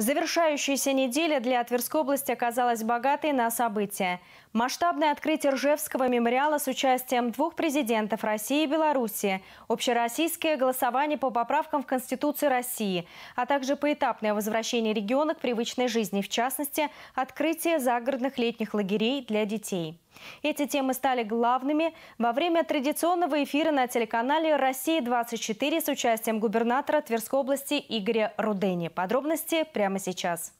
Завершающаяся неделя для Тверской области оказалась богатой на события. Масштабное открытие Ржевского мемориала с участием двух президентов России и Беларуси, общероссийское голосование по поправкам в Конституцию России, а также поэтапное возвращение региона к привычной жизни, в частности, открытие загородных летних лагерей для детей. Эти темы стали главными во время традиционного эфира на телеканале «Россия-24» с участием губернатора Тверской области Игоря Рудени. Подробности прямо сейчас.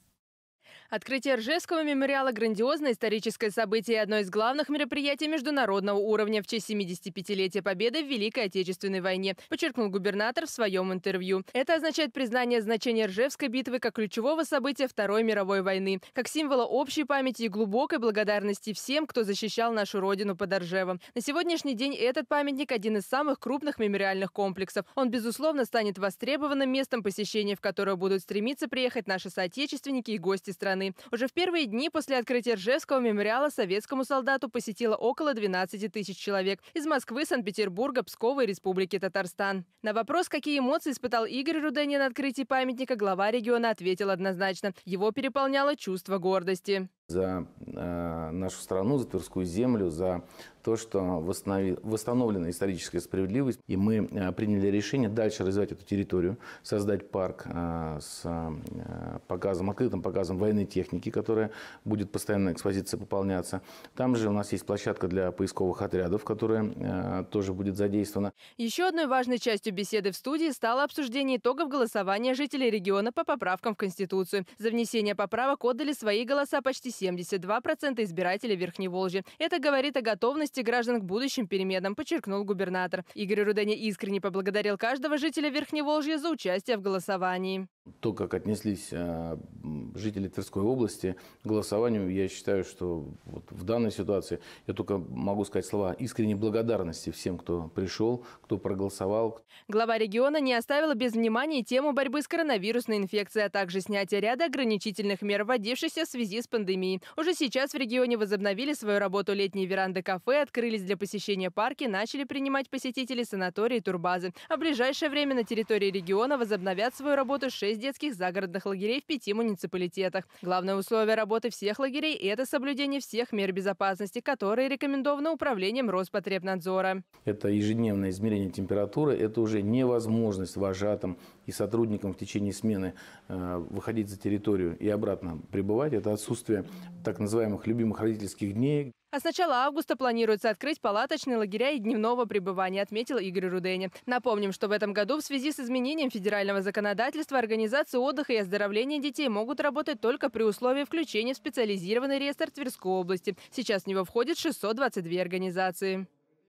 Открытие Ржевского мемориала – грандиозное историческое событие и одно из главных мероприятий международного уровня в честь 75-летия Победы в Великой Отечественной войне, подчеркнул губернатор в своем интервью. Это означает признание значения Ржевской битвы как ключевого события Второй мировой войны, как символа общей памяти и глубокой благодарности всем, кто защищал нашу родину под Ржевом. На сегодняшний день этот памятник – один из самых крупных мемориальных комплексов. Он, безусловно, станет востребованным местом посещения, в которое будут стремиться приехать наши соотечественники и гости страны. Уже в первые дни после открытия Ржевского мемориала советскому солдату посетило около 12 тысяч человек из Москвы, Санкт-Петербурга, Пскова и Республики Татарстан. На вопрос, какие эмоции испытал Игорь Руденин на открытии памятника, глава региона ответил однозначно. Его переполняло чувство гордости за э, нашу страну, за Тверскую землю, за то, что восстановлена историческая справедливость. И мы э, приняли решение дальше развивать эту территорию, создать парк э, с показом, открытым показом военной техники, которая будет постоянно экспозиция пополняться. Там же у нас есть площадка для поисковых отрядов, которая тоже будет задействована. Еще одной важной частью беседы в студии стало обсуждение итогов голосования жителей региона по поправкам в Конституцию. За внесение поправок отдали свои голоса почти 72% избирателей Верхней Волжи. Это говорит о готовности граждан к будущим переменам, подчеркнул губернатор. Игорь Руденя искренне поблагодарил каждого жителя Верхней Волжья за участие в голосовании. То, как отнеслись а, жители Тверской области к голосованию, я считаю, что вот в данной ситуации я только могу сказать слова искренней благодарности всем, кто пришел, кто проголосовал. Глава региона не оставила без внимания тему борьбы с коронавирусной инфекцией, а также снятия ряда ограничительных мер, вводившихся в связи с пандемией. Уже сейчас в регионе возобновили свою работу летние веранды кафе, открылись для посещения парки, начали принимать посетителей санатории и турбазы. А в ближайшее время на территории региона возобновят свою работу 6 детских загородных лагерей в пяти муниципалитетах. Главное условие работы всех лагерей – это соблюдение всех мер безопасности, которые рекомендованы управлением Роспотребнадзора. Это ежедневное измерение температуры, это уже невозможность вожатым и сотрудникам в течение смены э, выходить за территорию и обратно пребывать. Это отсутствие так называемых любимых родительских дней. А с начала августа планируется открыть палаточные лагеря и дневного пребывания, отметил Игорь Рудени. Напомним, что в этом году в связи с изменением федерального законодательства организации отдыха и оздоровления детей могут работать только при условии включения в специализированный реестр Тверской области. Сейчас в него входит 622 организации.